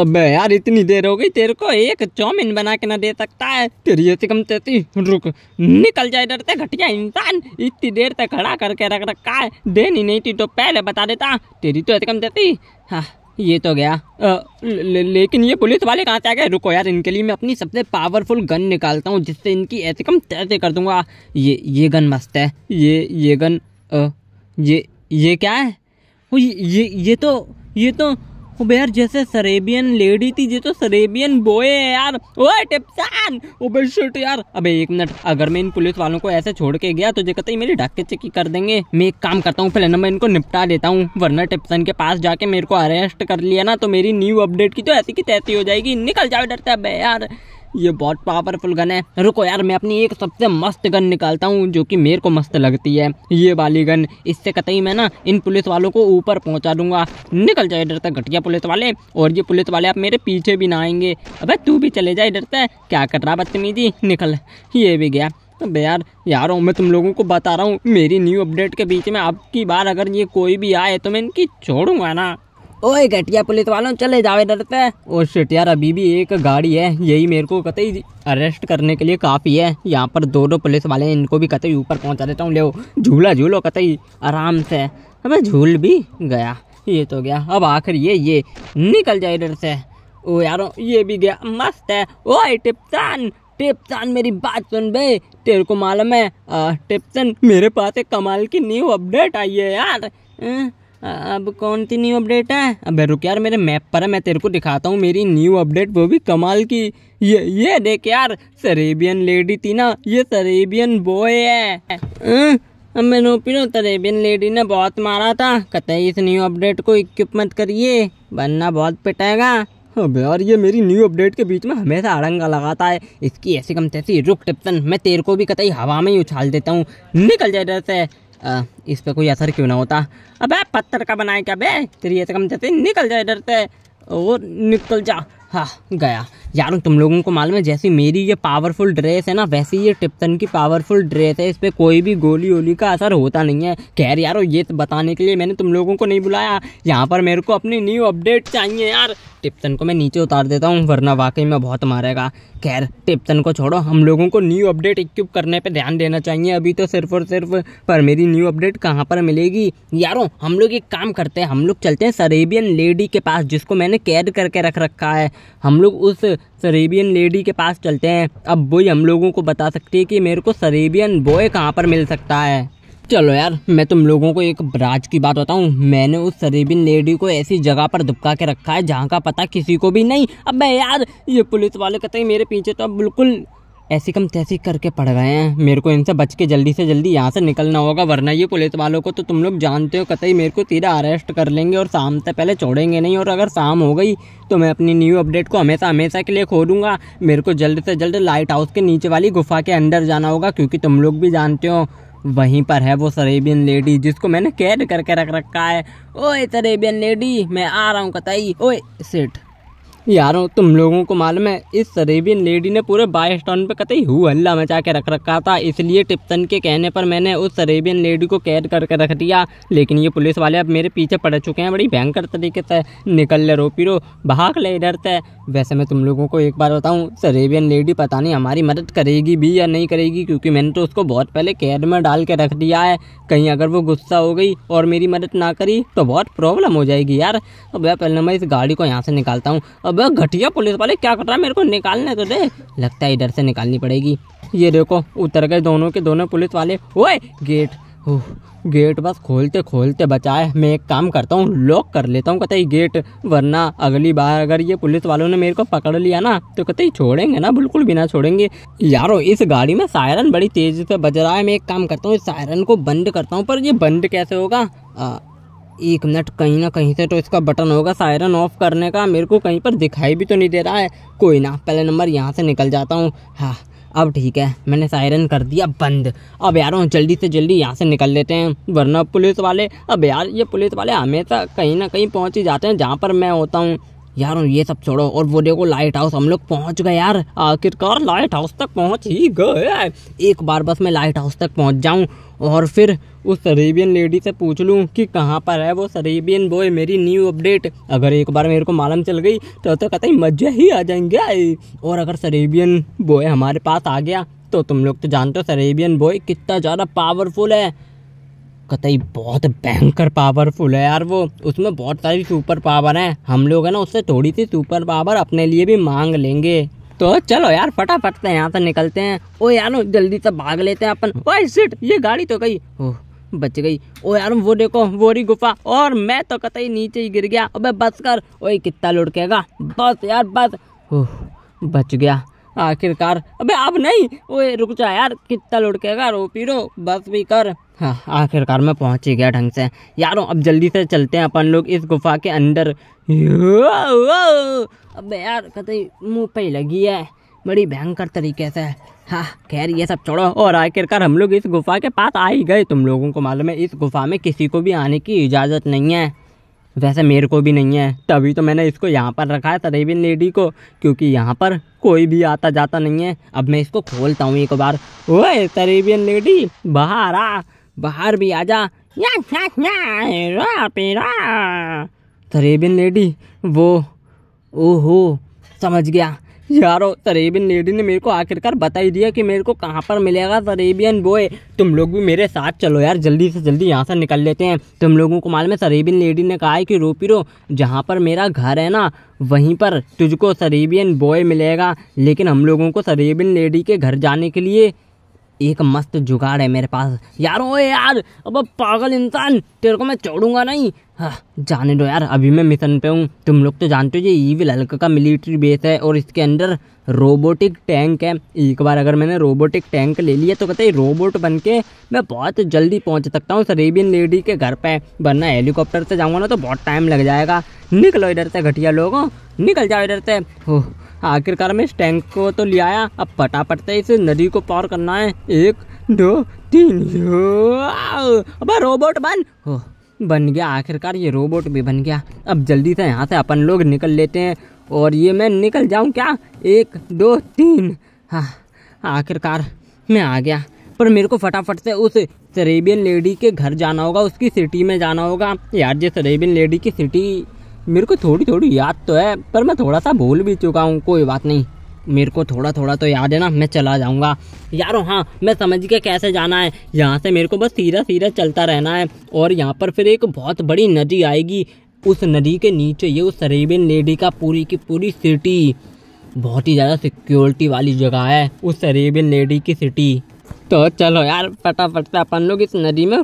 अबे यार इतनी देर हो गई तेरे को एक चौमिन बना के ना दे सकता है तेरी ऐसी कम तेती रुक निकल जाए डरते घटिया इंसान इतनी देर तक खड़ा करके रख रखा है देनी नहीं थी तो पहले बता देता तेरी तो ऐसी कम देती हाँ ये तो गया आ, ले, लेकिन ये पुलिस वाले कहाँ से आ गए रुको यार इनके लिए मैं अपनी सबसे पावरफुल गन निकालता हूँ जिससे इनकी ऐसे कम तैसे कर दूंगा ये ये गन मस्त है ये ये गन आ, ये ये क्या है ये ये तो ये तो यार जैसे सरेबियन लेडी थी जी तो सरेबियन बॉय है यार ओए टिप्सन ओबे शिट यार अबे एक मिनट अगर मैं इन पुलिस वालों को ऐसे छोड़ के गया तो ये कतई मेरी डाके चेकी कर देंगे मैं एक काम करता हूँ पहले ना मैं इनको निपटा देता हूँ वरना टिप्सन के पास जाके मेरे को अरेस्ट कर लिया ना तो मेरी न्यू अपडेट की तो ऐसी की तैसी हो जाएगी निकल जाओ डरता है यार ये बहुत पावरफुल गन है रुको यार मैं अपनी एक सबसे मस्त गन निकालता हूँ जो कि मेरे को मस्त लगती है ये वाली गन इससे कतई मैं ना इन पुलिस वालों को ऊपर पहुँचा दूंगा निकल जाए इधर तक घटिया पुलिस वाले और ये पुलिस वाले आप मेरे पीछे भी ना आएंगे अबे तू भी चले जाए इधर तक क्या कर रहा बदतमीजी निकल ये भी गया अब यार यार मैं तुम लोगों को बता रहा हूँ मेरी न्यू अपडेट के बीच में आपकी बार अगर ये कोई भी आए तो मैं इनकी छोड़ूंगा ना ओए घटिया पुलिस वालों चले जावे डरते ओ शिट यार अभी भी एक गाड़ी है यही मेरे को कतई अरेस्ट करने के लिए काफ़ी है यहाँ पर दो दो पुलिस वाले हैं इनको भी कतई ऊपर पहुँचा देता हूँ ले झूला झूलो कतई आराम से अबे झूल भी गया ये तो गया अब आखिर ये ये निकल जाए इधर से ओ यारो ये भी गया मस्त है ओए टिपचान टिप्सन मेरी बात सुन बे तेरे को मालूम है टिप्सन मेरे पास एक कमाल की न्यू अपडेट आई है यार अब कौन सी न्यू अपडेट है अब रुक यार मेरे मैप पर है मैं तेरे को दिखाता हूँ मेरी न्यू अपडेट वो भी कमाल की ये ये देख यार सरेबियन लेडी थी ना ये सरेबियन बॉय है अब मैं नोपी नो तरेबियन लेडी ने बहुत मारा था कतई इस न्यू अपडेट को इक्विपमेंट करिए बनना बहुत पिटेगा अब यार ये मेरी न्यू अपडेट के बीच में हमेशा अड़ंगा लगाता है इसकी ऐसी कम तैसी रुक टिप्सन मैं तेरे को भी कतई हवा में ही उछाल देता हूँ निकल जाए जैसे इस पर कोई असर क्यों ना होता अबे पत्थर का बनाए क्या बे तेरी ऐसे तो कम जाते निकल जाए डरते और निकल जा हाँ गया यार तुम लोगों को मालूम है जैसी मेरी ये पावरफुल ड्रेस है ना वैसी ये टिप्टन की पावरफुल ड्रेस है इस पर कोई भी गोली वोली का असर होता नहीं है खैर यार ये तो बताने के लिए मैंने तुम लोगों को नहीं बुलाया यहाँ पर मेरे को अपनी न्यू अपडेट चाहिए यार टिप्टन को मैं नीचे उतार देता हूँ वरना वाकई में बहुत मारेगा खैर टिप्टन को छोड़ो हम लोगों को न्यू अपडेट इक्व करने पे ध्यान देना चाहिए अभी तो सिर्फ और सिर्फ पर मेरी न्यू अपडेट कहाँ पर मिलेगी यारों हम लोग एक काम करते हैं हम लोग चलते हैं सरेबियन लेडी के पास जिसको मैंने कैद करके रख रखा है हम लोग उस सरेबियन लेडी के पास चलते हैं अब वही हम लोगों को बता सकती है कि मेरे को सरेबियन बॉय कहाँ पर मिल सकता है चलो यार मैं तुम लोगों को एक राज की बात बताऊं मैंने उस शरीबिन लेडी को ऐसी जगह पर दुबका के रखा है जहां का पता किसी को भी नहीं अब यार ये पुलिस वाले कहते हैं मेरे पीछे तो अब बिल्कुल ऐसी कम तैसी करके पड़ गए हैं मेरे को इनसे बच के जल्दी से जल्दी यहाँ से निकलना होगा वरना ये पुलिस वालों को तो तुम लोग जानते हो कतई मेरे को सीधा अरेस्ट कर लेंगे और शाम तक पहले छोड़ेंगे नहीं और अगर शाम हो गई तो मैं अपनी न्यू अपडेट को हमेशा हमेशा के लिए खो दूँगा मेरे को जल्द से जल्द लाइट हाउस के नीचे वाली गुफा के अंदर जाना होगा क्योंकि तुम लोग भी जानते हो वहीं पर है वो सरेबियन लेडी जिसको मैंने कैद करके रख रखा है ओए सरेबियन लेडी मैं आ रहा हूँ कतई ओए सेठ यारों तुम लोगों को मालूम है इस सरेबियन लेडी ने पूरे बाय स्टॉन पर कतई हु हल्ला मचा के रख रखा था इसलिए टिप्सन के कहने पर मैंने उस सरेबियन लेडी को कैद करके रख दिया लेकिन ये पुलिस वाले अब मेरे पीछे पड़ चुके हैं बड़ी भयंकर तरीके से निकल ले रो पीरो भाग ले इधर से वैसे मैं तुम लोगों को एक बार बताऊँ सरेबियन लेडी पता नहीं हमारी मदद करेगी भी या नहीं करेगी क्योंकि मैंने तो उसको बहुत पहले कैद में डाल के रख दिया है कहीं अगर वो गुस्सा हो गई और मेरी मदद ना करी तो बहुत प्रॉब्लम हो जाएगी यार अब पहले मैं इस गाड़ी को यहाँ से निकालता हूँ अब घटिया पुलिस वाले क्या कर रहा है मेरे को निकालने तो दे लगता है इधर से निकालनी पड़ेगी ये देखो उतर गए दोनों के दोनों पुलिस वाले ओए गेट ओ, गेट बस खोलते खोलते बचाए मैं एक काम करता हूँ लॉक कर लेता हूँ कतई गेट वरना अगली बार अगर ये पुलिस वालों ने मेरे को पकड़ लिया ना तो कतई छोड़ेंगे ना बिल्कुल बिना छोड़ेंगे यारो इस गाड़ी में सायरन बड़ी तेज़ी से बज रहा है मैं एक काम करता हूँ इस सायरन को बंद करता हूँ पर ये बंद कैसे होगा एक मिनट कहीं ना कहीं से तो इसका बटन होगा सायरन ऑफ करने का मेरे को कहीं पर दिखाई भी तो नहीं दे रहा है कोई ना पहले नंबर यहाँ से निकल जाता हूँ हाँ अब ठीक है मैंने सायरन कर दिया बंद अब यार जल्दी से जल्दी यहाँ से निकल लेते हैं वरना पुलिस वाले अब यार ये पुलिस वाले हमेशा कहीं ना कहीं पहुँच ही जाते हैं जहाँ पर मैं होता हूँ यार ये सब छोड़ो और वो देखो लाइट हाउस हम लोग पहुंच गए यार आखिरकार लाइट हाउस तक पहुंच ही गए एक बार बस मैं लाइट हाउस तक पहुंच जाऊं और फिर उस सरेबियन लेडी से पूछ लूँ कि कहाँ पर है वो सरेबियन बॉय मेरी न्यू अपडेट अगर एक बार मेरे को मालूम चल गई तो तो कतई मजे ही आ जाएंगे और अगर सरेबियन बॉय हमारे पास आ गया तो तुम लोग तो जानते हो सरेबियन बॉय कितना ज़्यादा पावरफुल है कतई बहुत भयंकर पावरफुल है यार वो उसमें बहुत सारी सुपर पावर है हम लोग है ना उससे थोड़ी सी सुपर पावर अपने लिए भी मांग लेंगे तो चलो यार फटाफट से यहाँ से निकलते हैं ओ यार जल्दी से भाग लेते हैं अपन सिट ये गाड़ी तो गई ओ बच गई ओ यार वो देखो वो रही गुफा और मैं तो कतई नीचे ही गिर गया अबे बस कर ओए कितना लुड़केगा बस यार बस ओह बच गया आखिरकार अबे अब नहीं ओए रुक जा यार कितना लुड़केगा रो पीरो बस भी कर हाँ आखिरकार मैं पहुंच ही गया ढंग से यारों अब जल्दी से चलते हैं अपन लोग इस गुफा के अंदर अब यार कतई मुंह पे लगी है बड़ी भयंकर तरीके से हाँ खैर ये सब छोड़ो और आखिरकार हम लोग इस गुफा के पास आ ही गए तुम लोगों को मालूम है इस गुफा में किसी को भी आने की इजाज़त नहीं है वैसे मेरे को भी नहीं है तभी तो मैंने इसको यहाँ पर रखा है तरेबिन लेडी को क्योंकि यहाँ पर कोई भी आता जाता नहीं है अब मैं इसको खोलता हूँ एक बार ओए सरेबियन लेडी बाहर आ बाहर भी आ जा तरेबिन लेडी वो ओहो समझ गया यारो तरेबिन लेडी ने मेरे को आखिरकार बता ही दिया कि मेरे को कहाँ पर मिलेगा तरेबियन बॉय तुम लोग भी मेरे साथ चलो यार जल्दी से जल्दी यहाँ से निकल लेते हैं तुम लोगों को मालूम है तरेबियन लेडी ने कहा है कि रो पीरो जहाँ पर मेरा घर है ना वहीं पर तुझको सरेबियन बॉय मिलेगा लेकिन हम लोगों को सरेबिन लेडी के घर जाने के लिए एक मस्त जुगाड़ है मेरे पास यार ओए यार अब पागल इंसान तेरे को मैं छोड़ूंगा नहीं हाँ, जाने दो यार अभी मैं मिशन पे हूँ तुम लोग तो जानते हो जी ईविल हल्का का मिलिट्री बेस है और इसके अंदर रोबोटिक टैंक है एक बार अगर मैंने रोबोटिक टैंक ले लिया तो कहते रोबोट बन के मैं बहुत जल्दी पहुँच सकता हूँ सरेबियन लेडी के घर पे वरना हेलीकॉप्टर से जाऊँगा ना तो बहुत टाइम लग जाएगा निकलो इधर से घटिया लोगों निकल जाओ इधर से ओह आखिरकार मैं इस टैंक को तो ले आया अब फटाफट से इस नदी को पार करना है एक दो तीन अब रोबोट बन हो बन गया आखिरकार ये रोबोट भी बन गया अब जल्दी से यहाँ से अपन लोग निकल लेते हैं और ये मैं निकल जाऊँ क्या एक दो तीन हाँ आखिरकार मैं आ गया पर मेरे को फटाफट से उस सरेबियन लेडी के घर जाना होगा उसकी सिटी में जाना होगा यार ये सरेबियन लेडी की सिटी मेरे को थोड़ी थोड़ी याद तो है पर मैं थोड़ा सा भूल भी चुका हूँ कोई बात नहीं मेरे को थोड़ा थोड़ा तो याद है ना मैं चला जाऊँगा यारो हाँ मैं समझ गया कैसे जाना है यहाँ से मेरे को बस सीधा सीधा चलता रहना है और यहाँ पर फिर एक बहुत बड़ी नदी आएगी उस नदी के नीचे ये उस सरेबियन लेडी का पूरी की पूरी सिटी बहुत ही ज़्यादा सिक्योरिटी वाली जगह है उस सरेबियन लेडी की सिटी तो चलो यार फटाफट से अपन लोग इस नदी में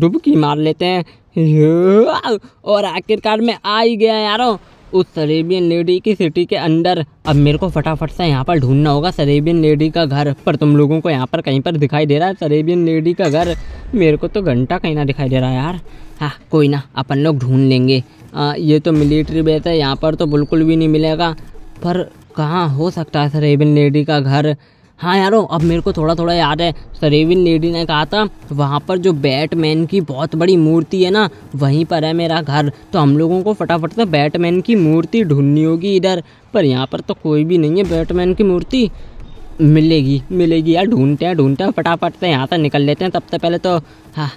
डुबकी मार लेते हैं और आखिरकार में आ ही गया यारो उस सरेबियन लेडी की सिटी के अंदर अब मेरे को फटाफट से यहाँ पर ढूंढना होगा सरेबियन लेडी का घर पर तुम लोगों को यहाँ पर कहीं पर दिखाई दे रहा है सरेबियन लेडी का घर मेरे को तो घंटा कहीं ना दिखाई दे रहा है यार हाँ कोई ना अपन लोग ढूंढ लेंगे आ, ये तो मिलिट्री बेस है यहाँ पर तो बिल्कुल भी नहीं मिलेगा पर कहाँ हो सकता है सरेबियन लेडी का घर हाँ यारो अब मेरे को थोड़ा थोड़ा याद है सरेविन लेडी ने कहा था वहाँ पर जो बैटमैन की बहुत बड़ी मूर्ति है ना वहीं पर है मेरा घर तो हम लोगों को फटाफट से बैटमैन की मूर्ति ढूंढनी होगी इधर पर यहाँ पर तो कोई भी नहीं है बैटमैन की मूर्ति मिलेगी मिलेगी यार ढूंढते हैं ढूंढते हैं फटाफट से यहाँ से निकल लेते हैं तब से पहले तो हाँ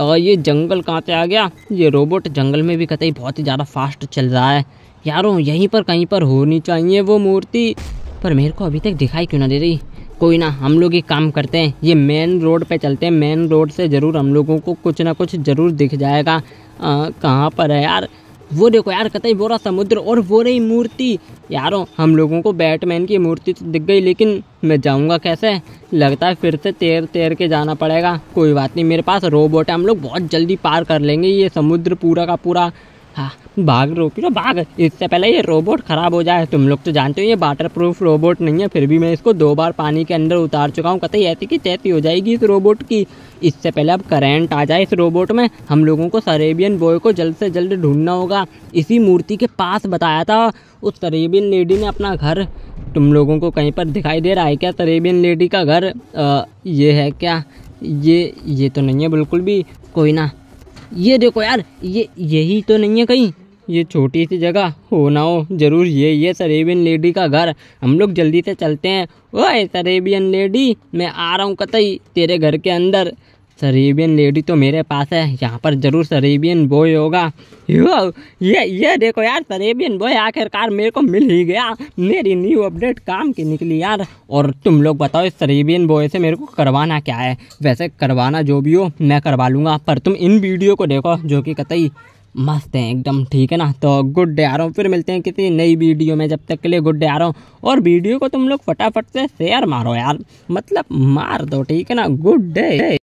और ये जंगल कहाँ से आ गया ये रोबोट जंगल में भी कतई बहुत ही ज़्यादा फास्ट चल रहा है यारों यहीं पर कहीं पर होनी चाहिए वो मूर्ति पर मेरे को अभी तक दिखाई क्यों ना दे रही कोई ना हम लोग ही काम करते हैं ये मेन रोड पे चलते हैं मेन रोड से ज़रूर हम लोगों को कुछ ना कुछ ज़रूर दिख जाएगा कहाँ पर है यार वो देखो यार कतई बोरा समुद्र और वो रही मूर्ति यारो हम लोगों को बैटमैन की मूर्ति तो दिख गई लेकिन मैं जाऊंगा कैसे लगता है फिर से तैर तैर के जाना पड़ेगा कोई बात नहीं मेरे पास रोबोट है हम लोग बहुत जल्दी पार कर लेंगे ये समुद्र पूरा का पूरा हाँ बाघ रोकी बाघ इससे पहले ये रोबोट ख़राब हो जाए तुम लोग तो जानते हो ये वाटर प्रूफ रोबोट नहीं है फिर भी मैं इसको दो बार पानी के अंदर उतार चुका हूँ कतई ऐसी की तैसी हो जाएगी इस रोबोट की इससे पहले अब करेंट आ जाए इस रोबोट में हम लोगों को सरेबियन बॉय को जल्द से जल्द ढूंढना होगा इसी मूर्ति के पास बताया था उस सरेबियन लेडी ने अपना घर तुम लोगों को कहीं पर दिखाई दे रहा है क्या सरेबियन लेडी का घर ये है क्या ये ये तो नहीं है बिल्कुल भी कोई ना ये देखो यार ये यही तो नहीं है कहीं ये छोटी सी जगह हो ना हो जरूर ये ये सरेबियन लेडी का घर हम लोग जल्दी से चलते हैं ओए सरेबियन लेडी मैं आ रहा हूँ कतई तेरे घर के अंदर सरेबियन लेडी तो मेरे पास है यहाँ पर ज़रूर सरेबियन बॉय होगा यो ये ये देखो यार सरेबियन बॉय आखिरकार मेरे को मिल ही गया मेरी न्यू अपडेट काम की निकली यार और तुम लोग बताओ इस सरेबियन बॉय से मेरे को करवाना क्या है वैसे करवाना जो भी हो मैं करवा लूँगा पर तुम इन वीडियो को देखो जो कि कतई मस्त हैं एकदम ठीक है ना तो गुड डे आ रहा हूँ फिर मिलते हैं किसी नई वीडियो में जब तक के लिए गुड डे आ रहा हूँ और वीडियो को तुम लोग फटाफट से शेयर मारो यार मतलब मार दो ठीक है ना गुड डे